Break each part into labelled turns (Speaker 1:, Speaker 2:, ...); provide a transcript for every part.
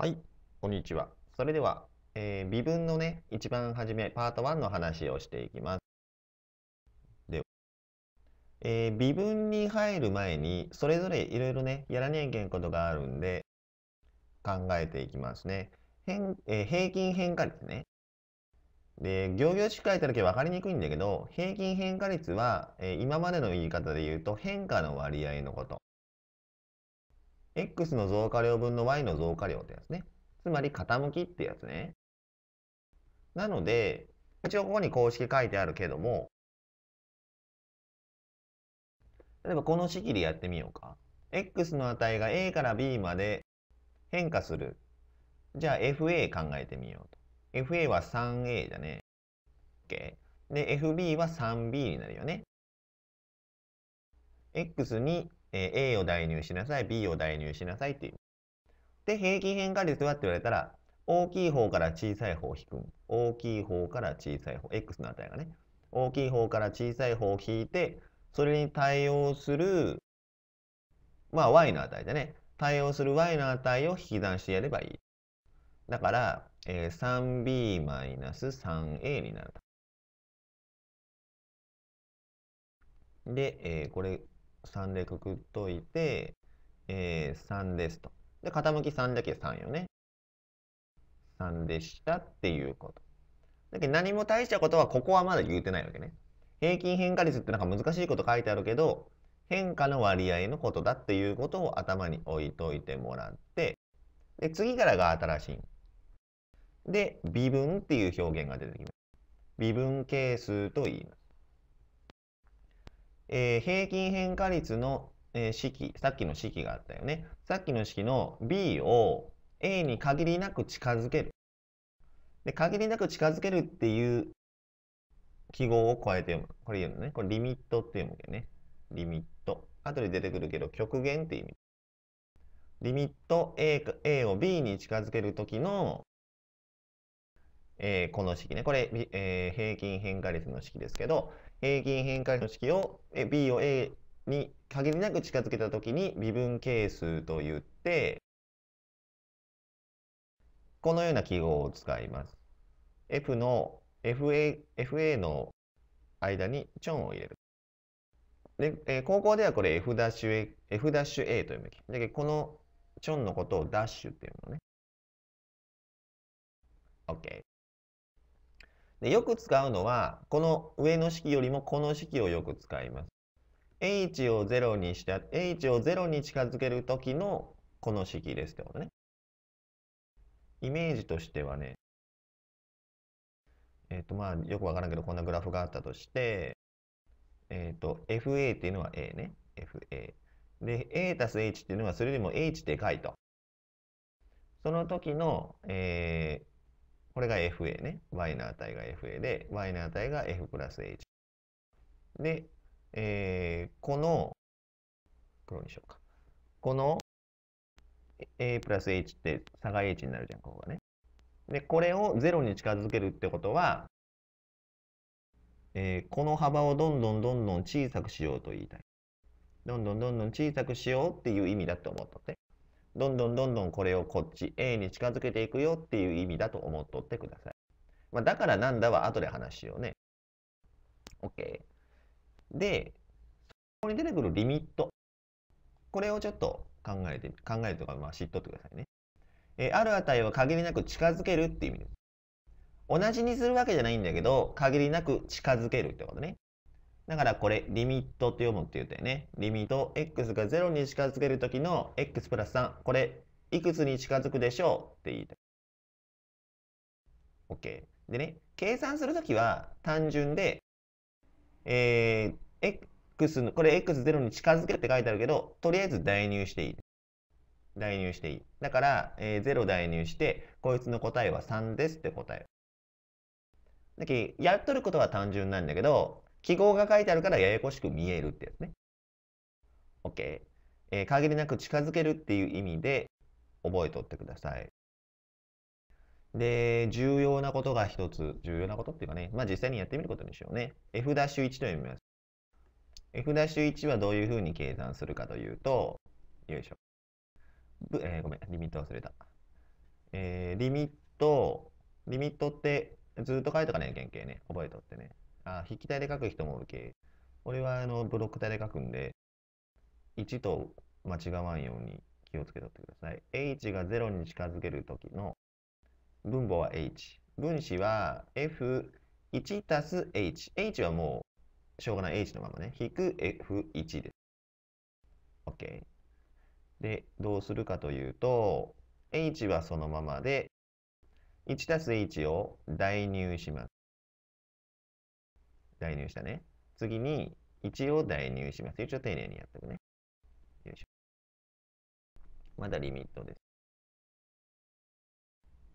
Speaker 1: はい、こんにちは。それでは、えー、微分のね、一番初め、パート1の話をしていきます。で、えー、微分に入る前に、それぞれいろいろね、やらなきゃいけないことがあるんで、考えていきますね。変えー、平均変化率ね。で、行々しく書いただけ分かりにくいんだけど、平均変化率は、え今までの言い方で言うと変化の割合のこと。x の増加量分の y の増加量ってやつね。つまり傾きってやつね。なので、一応ここに公式書いてあるけども、例えばこの式でやってみようか。x の値が a から b まで変化する。じゃあ fa 考えてみようと。fa は 3a だね。OK。で、fb は 3b になるよね。x にえー、A を代入しなさい、B を代入しなさいっていう。で、平均変化率はって言われたら、大きい方から小さい方を引く。大きい方から小さい方、X の値がね。大きい方から小さい方を引いて、それに対応する、まあ Y の値だね。対応する Y の値を引き算してやればいい。だから、えー、3B-3A になると。で、えー、これ3でくくっといて、えー、3ですと。で、傾き3だけ3よね。3でしたっていうこと。だけど何も大したことはここはまだ言うてないわけね。平均変化率ってなんか難しいこと書いてあるけど、変化の割合のことだっていうことを頭に置いといてもらって、で、次からが新しい。で、微分っていう表現が出てきます。微分係数と言います。えー、平均変化率の、えー、式、さっきの式があったよね。さっきの式の B を A に限りなく近づける。で、限りなく近づけるっていう記号を加えて読む。これ言うのね。これリミットって読むけどね。リミット。後で出てくるけど、極限って意味。リミット A, A を B に近づけるときの、えー、この式ね。これ、えー、平均変化率の式ですけど、平均変換式を B を A に限りなく近づけたときに微分係数と言ってこのような記号を使います。F の FA, FA の間にチョンを入れる。で、えー、高校ではこれ F ダッシュ A, F ダッシュ A というき。だけどこのチョンのことをダッシュっていうのね。OK。でよく使うのはこの上の式よりもこの式をよく使います。h を0にした h を0に近づける時のこの式
Speaker 2: ですってことね。イメージとしてはねえっ、ー、とまあよくわからんけどこんなグラフがあったとしてえっ、ー、と
Speaker 1: FA っていうのは A ね FA。で A たす H っていうのはそれでも H でかいと。その時の、えー、これが FA ね。y の値が FA で、y の値が f プラス h。で、えー、この、黒にしようか。この a プラス h って差が h になるじゃん、ここがね。で、これを0に近づけるってことは、えー、この幅をどんどんどんどん小さくしようと言いたい。どんどんどんどん小さくしようっていう意味だと思ったって。どんどんどんどんこれをこっち A に近づけていくよっていう意味だと思っとってください。まあ、だからなんだは後で話しようね。OK。で、ここに出てくるリミット。これをちょっと考えて、考えるとか、まあ、知っとってくださいね。えー、ある値は限りなく近づけるっていう意味です。同じにするわけじゃないんだけど、限りなく近づけるってことね。だからこれ、リミットって読むって言ってよね。リミット、x が0に近づけるときの x プラス3、これ、いくつに近づくでしょうって言いたい。OK。でね、計算するときは単純で、えー、x の、これ x0 に近づけるって書いてあるけど、とりあえず代入していい。代入していい。だから、えー、0代入して、こいつの答えは3ですって答え。だけやっとることは単純なんだけど、記号が書いてあるからややこしく見えるってやつね。OK。えー、限りなく近づけるっていう意味で覚えとってください。で、重要なことが一つ、重要なことっていうかね、まあ実際にやってみることにしようね。F-1 と読みます。F-1 はどういうふうに計算するかというと、よいしょ。えー、ごめん、リミット忘れた。えー、リミット、リミットってずっと書いとかね、原型ね、覚えとってね。あ筆記体で書く人もいるけ俺はあのブロック体で書くんで1と間違わんように気をつけておってください h が0に近づける時の分母は h 分子は f 1たす h。h はもう、しょうがない h のままね。引く f1 です。OK。で、どうするかというと、h はそのままで、1たす h を代
Speaker 2: 入します。代入したね。次に1を代入します。一応丁寧にやっておくね。よいしょ。まだリミットです。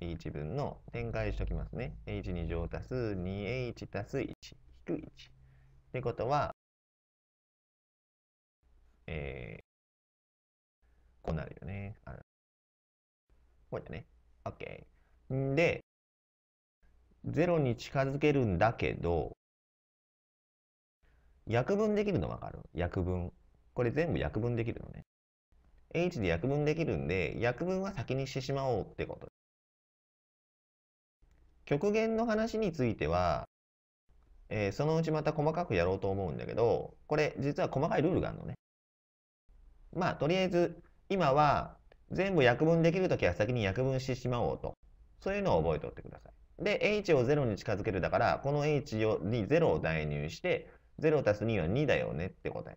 Speaker 2: h 分の展開しておきますね。h2 乗足す 2h 足す1引く1。ってことは、えー、こうなるよね。あこうだね。OK。んで、0に近づけるんだけど、約分できるの
Speaker 1: 分かる約分。これ全部約分できるのね。h で約分できるんで、約分は先にしてしまおうってこと。極限の話については、えー、そのうちまた細かくやろうと思うんだけど、これ実は細かいルールがあるのね。まあ、とりあえず、今は全部約分できるときは先に約分してしまおうと。そういうのを覚えておいてください。で、h を0に近づけるだから、この h に0を代入して、0たす2は2だよねって答え。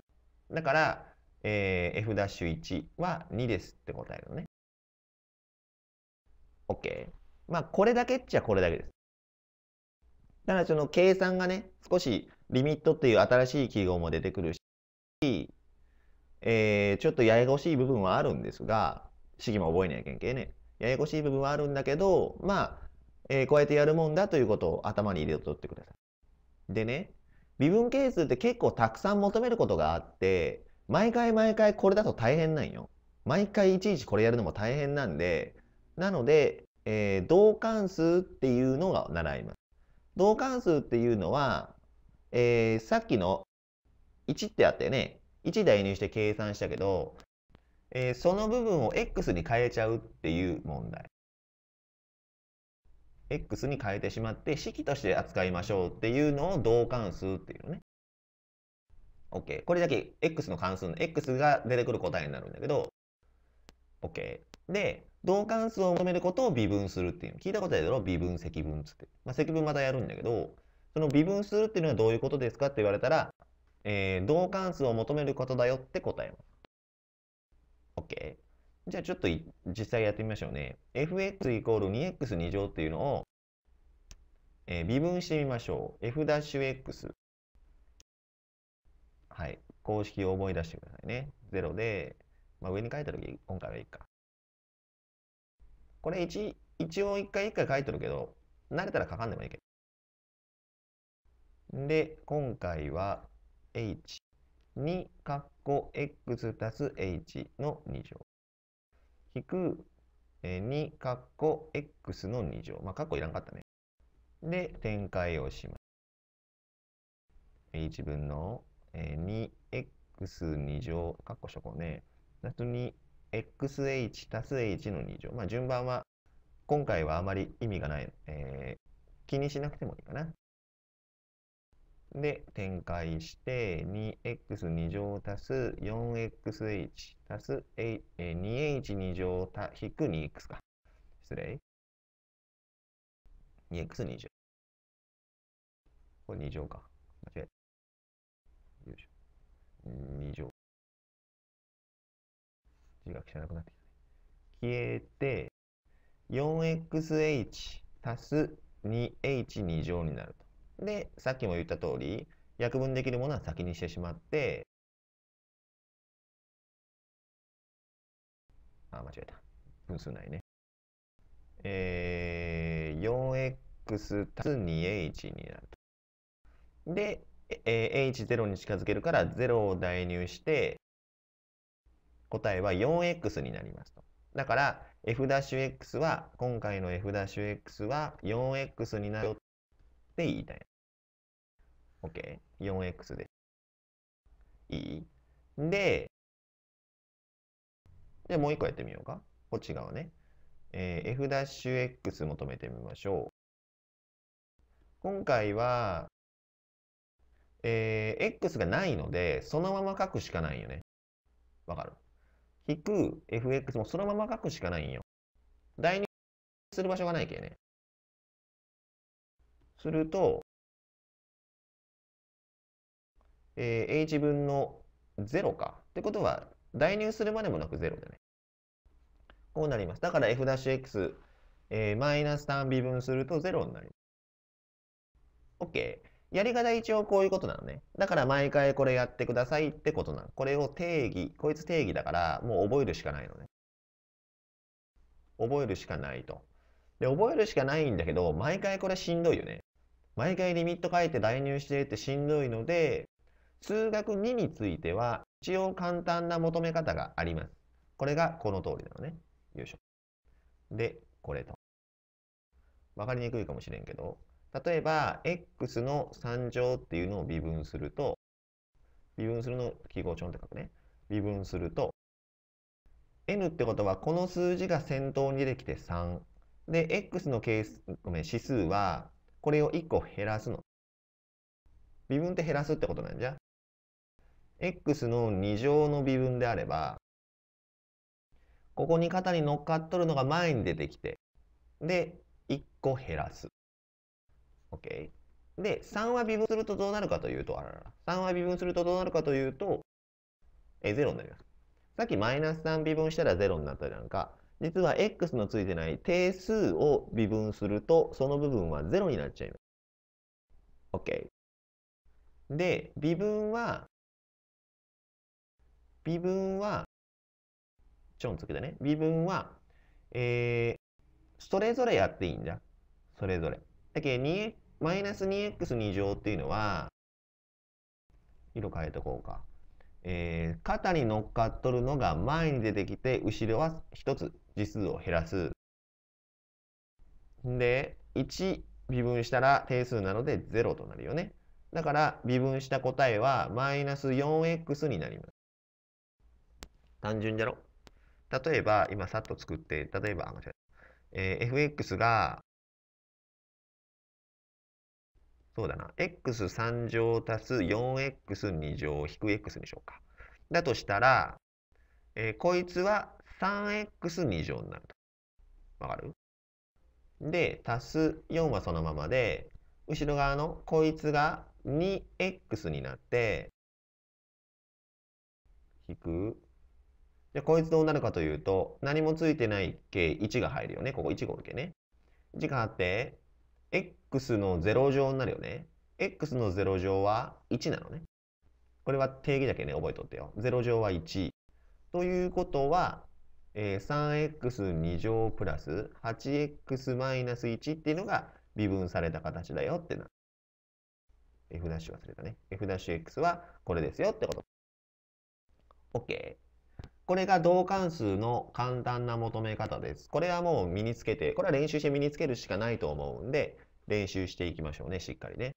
Speaker 1: だから、えー、f'1 は2ですって答えるのね。OK。まあ、これだけっちゃこれだけです。だからその計算がね、少しリミットっていう新しい記号も出てくるし、えー、ちょっとややこしい部分はあるんですが、式も覚えなきゃいけんね。ややこしい部分はあるんだけど、まあ、えー、こうやってやるもんだということを頭に入れとってください。でね、微分係数って結構たくさん求めることがあって、毎回毎回これだと大変なんよ。毎回いちいちこれやるのも大変なんで、なので、えー、同関数っていうのが習います。同関数っていうのは、えー、さっきの1ってあってね、1代入して計算したけど、えー、その部分を x に変えちゃうっていう問題。X に変えてしまって式として扱いましょうっていうのを同関数っていうのね。OK。これだけ X の関数の X が出てくる答えになるんだけど、OK。で、同関数を求めることを微分するっていうの。聞いたことないだろ微分、積分つって。まあ、積分またやるんだけど、その微分するっていうのはどういうことですかって言われたら、えー、同関数を求めることだよって答えます。OK。じゃあちょっと実際やってみましょうね。fx イコール 2x2 乗っていうのを、えー、微分してみましょう。f'x。はい。公式を思い出してくださいね。0で、まあ、上に書いたとき、今回はいいか。これ1、一応一回一回書いとるけど、慣れたら書かんでもいいけど。で、今回は h2 括弧 x たす h の2乗。引く2カッ x の2乗。まあ、カッコいらんかったね。で、展開をします。1分の 2x2 乗、カッコしとこうね。あと2 xh たす h の2乗。まあ、順番は今回はあまり意味がない、えー、気にしなくてもいいかな。で、展開して、2x2 乗足す 4xh 足す 2h2 乗
Speaker 2: 引く 2x か。失礼。2x2 乗。これ2乗か。間違えた。よいしょ。2乗。字が汚くなってき
Speaker 1: た、ね。消えて、4xh 足す 2h2
Speaker 2: 乗になると。で、さっきも言った通り、約分できるものは先にしてしまって、あ、間違えた。分数ないね。えー、4x 足す
Speaker 1: 2h になると。で、えー、h0 に近づけるから0を代入して、答えは 4x になりますと。だから、f'x は、今回の f'x は 4x になる
Speaker 2: っていたい。OK。4x でいいで、じゃあもう一個やってみようか。
Speaker 1: こっち側ね。えー、f'x 求めてみましょう。今回は、えー、x がないので、そのまま書くしかないよね。わかる引く fx もそのまま書くし
Speaker 2: かないんよ。代入する場所がないけね。すると、えー、h 分の0か。ってことは、代入するまでもなく0だね。
Speaker 1: こうなります。だから f'x、えー、マイナス3微分すると0になります。OK。やり方一応こういうことなのね。だから毎回これやってくださいってことなの。これを定義、こいつ定義だからもう覚えるしかないのね。覚えるしかないと。で、覚えるしかないんだけど、毎回これしんどいよね。毎回リミット書いて代入してってしんどいので、数学2については、一応簡単な求め方があります。これがこの通りなのね。よいしょ。で、これと。わかりにくいかもしれんけど、例えば、x の3乗っていうのを微分すると、微分するの記号ちょんって書くね。微分すると、n ってことはこの数字が先頭にできて3。で、x の係数、ごめん、指数はこれを1個減らすの。微分って減らすってことなんじゃ。x の2乗の微分であれば、ここに肩に乗っかっとるのが前に出てきて、で、1個減らす。OK? で、3は微分するとどうなるかというと、あらら、3は微分するとどうなるかというと、え、0になります。さっきマイナス3微分したら0になったじゃんか。実は x のついてない定数を微分すると、その部分は0になっちゃいます。
Speaker 2: OK。で、微分は、微分は、ちょんつけてね。微分は、
Speaker 1: えー、それぞれやっていいんだ。それぞれ。だけど、マイナス 2x2 乗っていうのは、色変えとこうか。えー、肩に乗っかっとるのが前に出てきて後ろは1つ字数を減らす。で1微分したら定数なので0となるよね。だから微分した答えはマイナス 4x になります。単純じゃろ例えば今さっと作って例えば、えー、fx がそうだな。x3 乗足す 4x2 乗引く x にしようか。だとしたら、えー、こいつは 3x2 乗になると。わかるで、足す4はそのままで、後ろ側のこいつが 2x になって、引く。じゃこいつどうなるかというと、何もついてない系1が入るよね。ここ1号の系ね。1があって、x の0乗になるよね。x の0乗は1なのね。これは定義だけね、覚えとってよ。0乗は1。ということは、えー、3x2 乗プラス 8x マイナス1っていうのが微分された形だよってな。f' 忘れたね。f'x はこれですよってこと。OK。これが同関数の簡単な求め方です。これはもう身につけて、これは練習して身につけるしかないと思うんで、練習していきましょうね、しっかりね。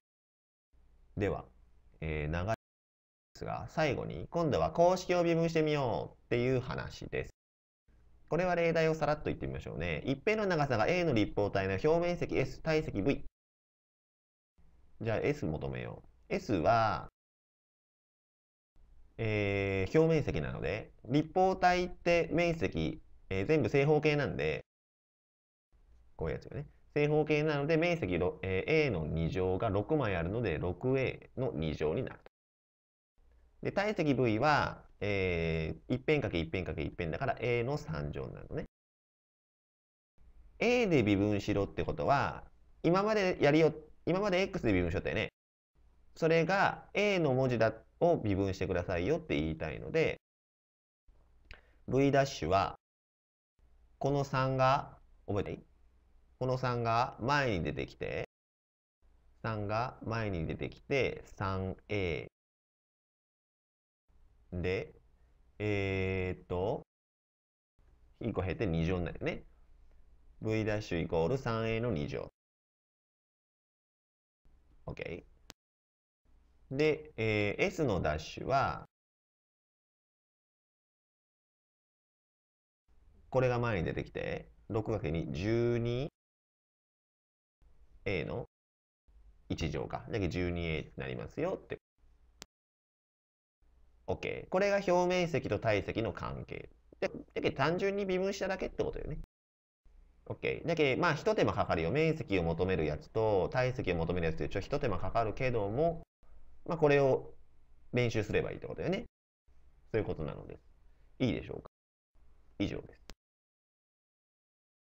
Speaker 1: では、えー、長いですが、最後に、今度は公式を微分してみようっていう話です。これは例題をさらっと言ってみましょうね。一辺の長さが A の立方体の表面積 S 体積 V。じゃあ S 求めよう。S は、えー、表面積なので、立方体って面積、えー、全部正方形なんで、こういうやつよね。正方形なので面積、え A の2乗が6枚あるので 6A の2乗になると。で体積 V は、えー、一辺かけ一辺かけ一辺だから A の3乗になるのね。A で微分しろってことは今までやりよ今まで X で微分しろったよね。それが A の文字だを微分してくださいよって言いたいので V' はこの3が覚えていいこの3が前に出てきて、3が前に出てきて、3A。で、えー、っと、1個減って2乗になるね。v' イコール 3a の2乗。
Speaker 2: OK。で、えー、s のダッシュは、これが前に出てきて、6×2、12。A の1乗か。だけ 12A ってなりますよって。
Speaker 1: OK。これが表面積と体積の関係。でだけ単純に微分しただけってことよね。OK。だけまあ、一手間かかるよ。面積を求めるやつと体積を求めるやつってちょ一手間かかるけども、まあ、これを練習すればいいってことよね。
Speaker 2: そういうことなのでいいでしょうか。以上です。